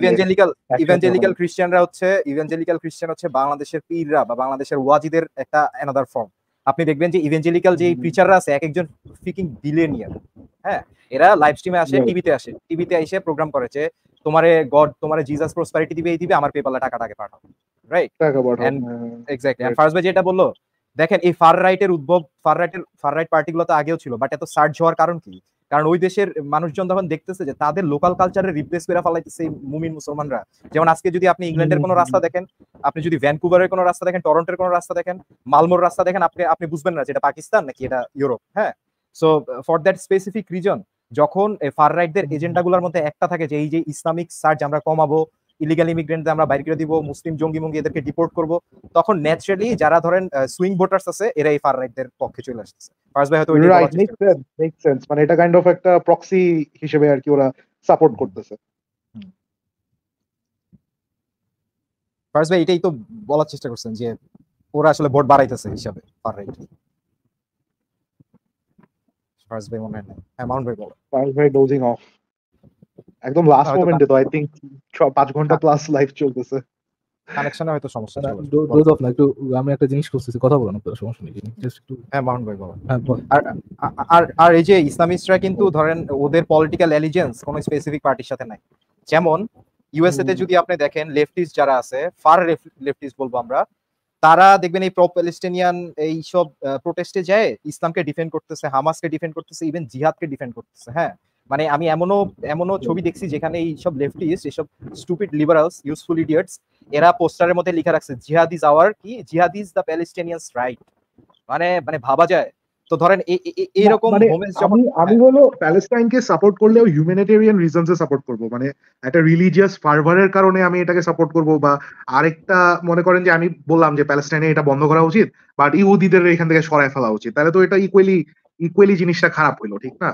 ইভ্যাঞ্জেলিক্যাল ইভ্যাঞ্জেলিক্যাল খ্রিস্টানরা হচ্ছে ইভ্যাঞ্জেলিক্যাল খ্রিস্টান হচ্ছে বাংলাদেশের পীররা বা বাংলাদেশের ওয়াজিদের একটা অ্যানাদার ফর্ম আপনি দেখবেন যে ইভেঞ্জেলিক্যাল যে প্রিচাররা আছে এক একজন ফিকিং বিলিয়নিয়ার হ্যাঁ এরা লাইভ স্ট্রিমে আসে টিভিতে আসে টিভিতে এসে প্রোগ্রাম করেছে তোমারে গড তোমারে জিজাস প্রসপারিটি দিবে এই দিবে আমার পেপালে টাকাটাকে পাঠাও রাইট এক্স্যাক্টলি ফার্স্ট ভাই যেটা বললো দেখেন এই ফার রাইটের উদ্ভব ফার রাইটের ফার রাইট পার্টিগুলো তো আগেও ছিল বাট এত সার্চ হওয়ার কারণ কি কারণ ওই দেশের মানুষজন তখন দেখতেছে যে তাদের লোকাল কালচারের রিপ্লেস করে ফেলাইতেছে মুমিন মুসলমানরা যেমন আজকে যদি আপনি ইংল্যান্ডের কোনো রাস্তা দেখেন আপনি যদি ভ্যানকুভারের কোনো রাস্তা দেখেন টরন্টের কোনো রাস্তা দেখেন মালমোর রাস্তা দেখেন আপনি আপনি বুঝবেন না যে এটা পাকিস্তান নাকি এটা ইউরোপ হ্যাঁ so for that specific reason যখন ফার রাইটদের এজেন্ডাগুলোর মধ্যে একটা থাকে যে এই যে ইসলামিক সার্চ আমরা কমাবো ইলিগাল ইমিগ্রেন্টদের আমরা বাইরে করে দিব মুসলিম জঙ্গি মঙ্গি এদেরকে ডিপোর্ট করব তখন ন্যাচারালি যারা ধরেন সুইং ভোটার্স আছে এরা এই ফার রাইটদের পক্ষে চলে আসছে ফার্স্ট ভাই হয়তো মেক সেন্স মানে এটা কাইন্ড অফ একটা প্রক্সি হিসেবে আর কি ওরা সাপোর্ট করতেছে ফার্স্ট ভাই এটাই তো বলার চেষ্টা করছেন যে ওরা আসলে ভোট বাড়াইতেছে হিসাবে ফার রাইট ফার্স্ট ভাই মনে হয় না অ্যামাউন্ট ভাই বল ফার্স্ট ভাই ডোজিং অফ একদম লাস্ট মোমেন্টে তো আই থিং 5 ঘন্টা প্লাস হ্যাঁ। লাইভ চলতেছে কানেকশনে হয়তো সমস্যা ছিল দোজ অফ না একটু আমি একটা জিনিস করতেছি কথা না তো সমস্যা নেই জাস্ট একটু হ্যাঁ মাউন্ট ভাই বাবা হ্যাঁ, আর আর আর এই যে ইসলামিস্টরা কিন্তু ধরেন ওদের পলিটিক্যাল এলিজেন্স কোনো স্পেসিফিক পার্টির সাথে নাই যেমন ইউএসএ তে যদি আপনি দেখেন লেফটিস্ট যারা আছে ফার লেফটিস্ট বলবো আমরা তারা দেখবেন এই প্রো প্যালেস্টিনিয়ান এই সব প্রোটেস্টে যায় ইসলামকে ডিফেন্ড করতেছে হামাসকে ডিফেন্ড করতেছে ইভেন জিহাদকে ডিফেন্ড করতেছে হ্যাঁ মানে আমি এমনও এমনও ছবি দেখছি যেখানে এইসব লেফটিস্ট এইসব স্টুপিড লিবারালস ইউজফুল ইডিয়টস এরা পোস্টারের মধ্যে লেখা রাখছে জিহাদিজ আওয়ার কি জিহাদিজ দা প্যালেস্টিনিয়ান্স রাইট মানে মানে ভাবা যায় তো ধরেন এইরকম মানে আমি আমি বলো কে সাপোর্ট করলেও হিউম্যানিটেরিয়ান রিজনসে সাপোর্ট করব মানে একটা রিলিজিয়াস ফার্ভারের কারণে আমি এটাকে সাপোর্ট করব বা আরেকটা মনে করেন যে আমি বললাম যে প্যালেস্টাইনে এটা বন্ধ করা উচিত বাট ইহুদিদের এখান থেকে সরায় ফেলা উচিত তাহলে তো এটা ইকুয়ালি ইকুয়ালি জিনিসটা খারাপ হলো ঠিক না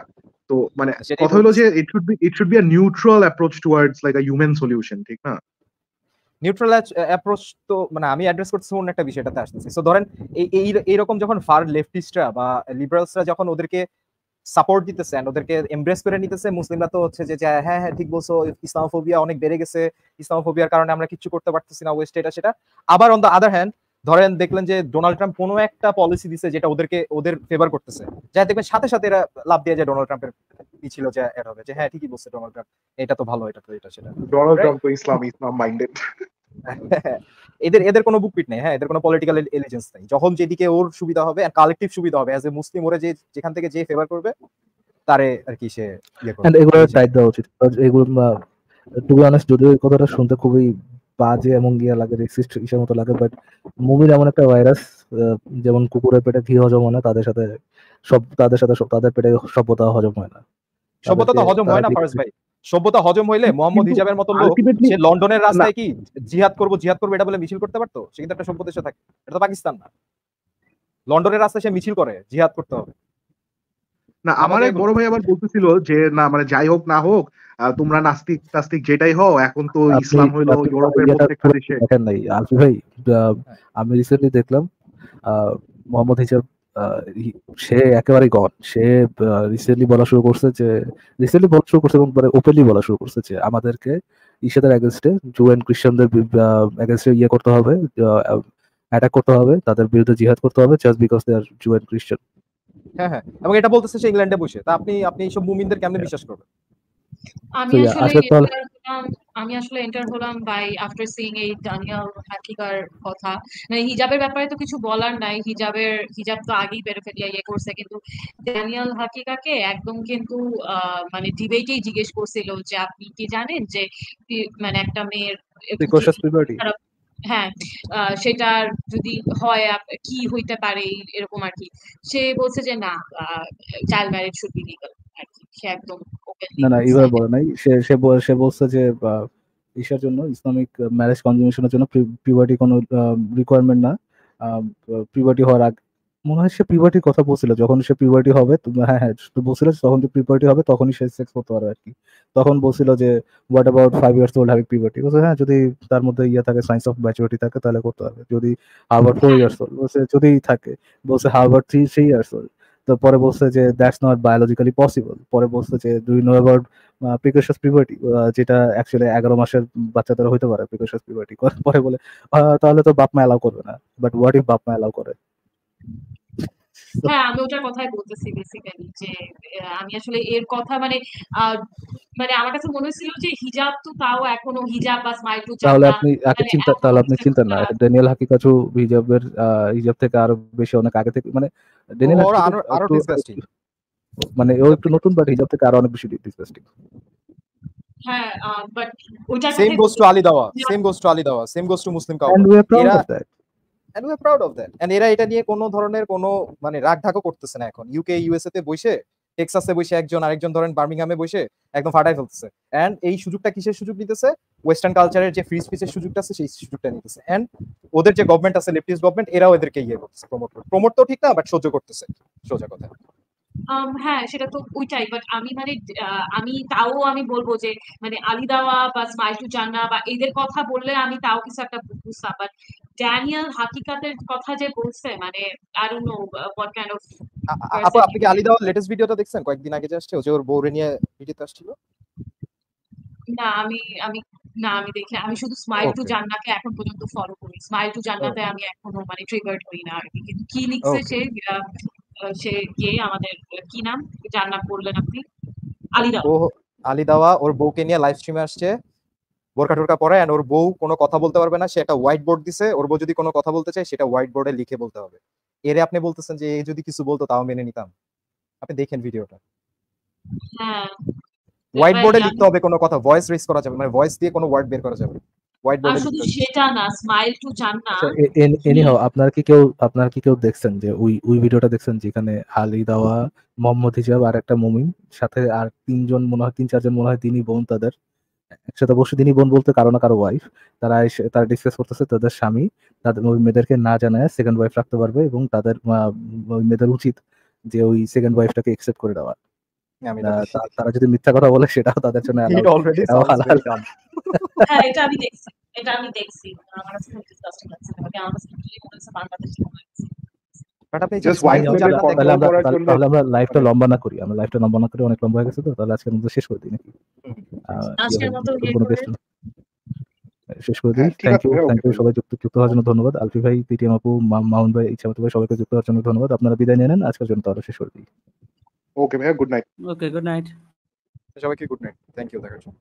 তো মানে কথা হলো যে it should be it should be a neutral approach towards like a human solution ঠিক না নিউট্রাল অ্যাপ্রোচ তো মানে আমি অ্যাড্রেস করতেছি অন্য একটা বিষয়টাতে আসতেছি সো ধরেন এই এইরকম যখন ফার লেফটিস্টরা বা লিবারালসরা যখন ওদেরকে সাপোর্ট দিতেছে ওদেরকে এমব্রেস করে নিতেছে মুসলিমরা তো হচ্ছে যে হ্যাঁ হ্যাঁ ঠিক বলছো ইসলামোফোবিয়া অনেক বেড়ে গেছে ইসলামোফোবিয়ার কারণে আমরা কিছু করতে পারতেছি না ওয়েস্ট এটা সেটা আবার অন দ্য আদার হ্যান্ড ধরেন দেখলেন যে ডোনাল্ড ট্রাম্প কোনো একটা পলিসি দিছে যেটা ওদেরকে ওদের ফেভার করতেছে যাই দেখবেন সাথে সাথে এরা লাভ দিয়ে যায় ডোনাল্ড ট্রাম্পের ছিল যে এড হবে যে হ্যাঁ ঠিকই বলছে ডোনাল্ড ট্রাম্প এটা তো ভালো এটা তো এটা সেটা ডোনাল্ড ট্রাম্প তো ইসলাম ইসলাম মাইন্ডেড এদের এদের কোনো বুকপিট নেই হ্যাঁ এদের কোনো পলিটিক্যাল এলিজেন্স নেই যখন যেদিকে ওর সুবিধা হবে আর কালেকটিভ সুবিধা হবে অ্যাজ এ মুসলিম ওরা যে যেখান থেকে যে ফেভার করবে তারে আর কি সে ইয়ে এগুলো টাইট দেওয়া উচিত এগুলো টু অনেস্ট যদিও কথাটা শুনতে খুবই বাজে এবং ইয়া লাগে রেসিস্ট ইসের মতো লাগে বাট মুভির এমন একটা ভাইরাস যেমন কুকুরের পেটে ঘি হজম হয় না তাদের সাথে সব তাদের সাথে তাদের পেটে সভ্যতা হজম হয় না সভ্যতা তো হজম হয় না ফারজ ভাই সভ্যতা হজম হইলে মোহাম্মদ হিজাবের মতো লোক সে লন্ডনের রাস্তায় কি জিহাদ করব জিহাদ করব এটা বলে মিছিল করতে পারতো সে কিন্তু একটা সভ্যতা দেশে থাকে এটা তো পাকিস্তান না লন্ডনের রাস্তায় সে মিছিল করে জিহাদ করতে হবে না আমার এক বড় ভাই আবার বলতেছিল যে না মানে যাই হোক না হোক তোমরা নাস্তিক তাস্তিক যেটাই হও এখন তো ইসলাম হইলো ইউরোপের প্রত্যেকটা দেশে দেখেন নাই আলফি ভাই আমি রিসেন্টলি দেখলাম মোহাম্মদ হিজাব সে একেবারে গন সে রিসেন্টলি বলা শুরু করছে যে রিসেন্টলি বলা শুরু করছে এবং মানে ওপেনলি বলা শুরু করছে যে আমাদেরকে ঈশাদের এগেনস্টে জু অ্যান্ড খ্রিস্টানদের এগেনস্টে ইয়ে করতে হবে অ্যাটাক করতে হবে তাদের বিরুদ্ধে জিহাদ করতে হবে just because they are Jew and Christian হ্যাঁ হ্যাঁ এটা বলতেছে সে ইংল্যান্ডে বসে তা আপনি আপনি এইসব মুমিনদের কেমনে হ্যাঁ। বিশ্বাস করবেন আমি আসলে আমি আসলে এন্টার হলাম বাই আফটার সিইং এই ডানিয়াল হাকিকার কথা মানে হিজাবের ব্যাপারে তো কিছু বলার নাই হিজাবের হিজাব তো আগেই বেড়ে ফেলিয়া ইয়ে করছে কিন্তু ডানিয়াল হাকিকাকে একদম কিন্তু মানে ডিবেটেই জিজ্ঞেস করছিল যে আপনি কি জানেন যে মানে একটা মেয়ের হ্যাঁ সেটা যদি হয় কি হইতে পারে এরকম আর কি সে বলছে যে না child marriage should be legal আর কি সে একদম না না এইভাবে বলে নাই সে সে সে বলছে যে ইসার জন্য ইসলামিক ম্যারেজ কনজিউমেশনের জন্য প্রিভার্টি কোনো রিকোয়ারমেন্ট না প্রিভার্টি হওয়ার আগ মনে হয় সে পিউবার্টির কথা বলছিল যখন সে পিউবার্টি হবে হ্যাঁ হ্যাঁ বলছিল তখন যে পিউবার্টি হবে তখনই সে সেক্স করতে পারবে আর কি তখন বলছিল যে what about five years old having puberty বলছে হ্যাঁ যদি তার মধ্যে ইয়ে থাকে সায়েন্স অফ ম্যাচুরিটি থাকে তাহলে করতে পারবে যদি হার্ভার্ড ফোর ইয়ার্স ওল্ড বলছে যদি থাকে বলছে Harvard three three years old পরে বলছে যে দ্যাটস নট বায়োলজিক্যালি পসিবল পরে বলছে যে দুই নো অ্যাবাউট প্রিকশাস পিভার্টি যেটা অ্যাকচুয়ালি এগারো মাসের বাচ্চাদের হইতে পারে প্রিকশাস পিভার্টি পরে বলে তাহলে তো বাপ মা অ্যালাউ করবে না বাট হোয়াট ইফ বাপ মা অ্যালাউ করে হ্যাঁ আমি ওটার কথাই বলতেছি বেসিক্যালি যে আমি আসলে এর কথা মানে মানে আমার কাছে মনে হয়েছিল যে হিজাব তো তাও এখনো হিজাব বা স্মাইল টু মানে তাহলে আপনি আগে চিন্তা তাহলে আপনি চিন্তা না ড্যানিয়েল কাছু হিজাবের হিজাব থেকে আরো বেশি অনেক আগে থেকে মানে ড্যানিয়েল আরো আরো ডিসগাস্টিং মানে ও একটু নতুন বাট হিজাব থেকে আরো অনেক বেশি ডিসগাস্টিং হ্যাঁ বাট ওটা same goes to Ali Dawah same goes to Ali Dawah same goes to Muslim cow and we that and we proud of that and এরা এটা নিয়ে কোনো ধরনের কোনো মানে রাগ ঢাকও করতেছে না এখন ইউকে ইউএসএ তে বসে টেক্সাসে বসে একজন আরেকজন ধরেন বার্মিংহামে বসে একদম ফাটাই ফেলতেছে অ্যান্ড এই সুযোগটা কিসের সুযোগ নিতেছে ওয়েস্টার্ন কালচারের যে ফ্রি স্পিচের সুযোগটা আছে সেই সুযোগটা নিতেছে অ্যান্ড ওদের যে গভর্নমেন্ট আছে লেফটিস্ট গভর্নমেন্ট এরাও এদেরকে ইয়ে করতেছে প্রমোট প্রমোট তো ঠিক না বাট সহ্য করতেছে সোজা কথা হ্যাঁ সেটা তো ওইটাই বাট আমি মানে আমি তাও আমি বলবো যে মানে আলিদাওয়া বা স্মাইল জান্না বা এদের কথা বললে আমি তাও কিছু একটা বুঝতাম বাট ড্যানিয়েল হাকিকাতের কথা যে বলছে মানে আর don't know what kind of আপু আপনি কি আলিদাওয়ার লেটেস্ট ভিডিওটা দেখছেন কয়েকদিন আগে যে আসছে যে ওর বউরে নিয়ে ভিডিওতে আসছিল না আমি আমি না আমি দেখি আমি শুধু স্মাইল টু জান্নাকে এখন পর্যন্ত ফলো করি স্মাইল টু জান্নাতে আমি এখনো মানে ট্রিগার্ড হই না আর কি কিন্তু কি লিখছে সে সে যে আমাদের কি নাম যার নাম বললেন আপনি আলিদা আলিদাওয়া ওর বউকে নিয়ে লাইভ স্ট্রিমে আসছে বোরকা টোরকা পরে এন্ড ওর বউ কোনো কথা বলতে পারবে না সে একটা হোয়াইট বোর্ড দিছে ওর বউ যদি কোনো কথা বলতে চায় সেটা হোয়াইট বোর্ডে লিখে বলতে হবে এরে আপনি বলতেছেন যে এ যদি কিছু বলতো তাও মেনে নিতাম আপনি দেখেন ভিডিওটা হ্যাঁ হোয়াইট বোর্ডে লিখতে হবে কোনো কথা ভয়েস রেজ করা যাবে মানে ভয়েস দিয়ে কোনো ওয়ার্ড বের করা যাবে হোয়াইট বোর্ডে শুধু সেটা না স্মাইল টু জান্না এনিহাও আপনার কি কেউ আপনার কি কেউ দেখছেন যে ওই ওই ভিডিওটা দেখছেন যেখানে আলী দাওয়া মোহাম্মদ হিজাব আর একটা মমিন সাথে আর তিনজন মনে হয় তিন চারজন মনে হয় তিনি বোন তাদের একসাথে বসে তিনি বোন বলতে কারণ কারো ওয়াইফ তারা এসে তারা ডিসকাস করতেছে তাদের স্বামী তাদের ওই মেয়েদেরকে না জানায় সেকেন্ড ওয়াইফ রাখতে পারবে এবং তাদের ওই মেয়েদের উচিত যে ওই সেকেন্ড ওয়াইফটাকে একসেপ্ট করে দেওয়া তারা যদি মিথ্যা কথা বলে সেটাও তাদের জন্য হ্যাঁ, এটা আমি দেখছি এটা আমি দেখছি আমার কাছে লম্বা না করি আমরা লম্বা না করি অনেক লম্বা হয়ে গেছে তো তাহলে শেষ দিই নাকি আচ্ছা, শেষ থ্যাংক ইউ থ্যাংক ইউ সবাই যুক্ত যুক্ত হওয়ার জন্য ধন্যবাদ আলফি ভাই পিটিএম আপু মাউন ভাই ইচ্ছা ভাই সবাইকে যুক্ত হওয়ার জন্য ধন্যবাদ আপনারা বিদায় নিয়ে নেন আজকের জন্য তাহলে শেষ করে দিই ওকে ভাইয়া good night okay good night সবাইকে গুড নাইট থ্যাংক ইউ দেখার জন্য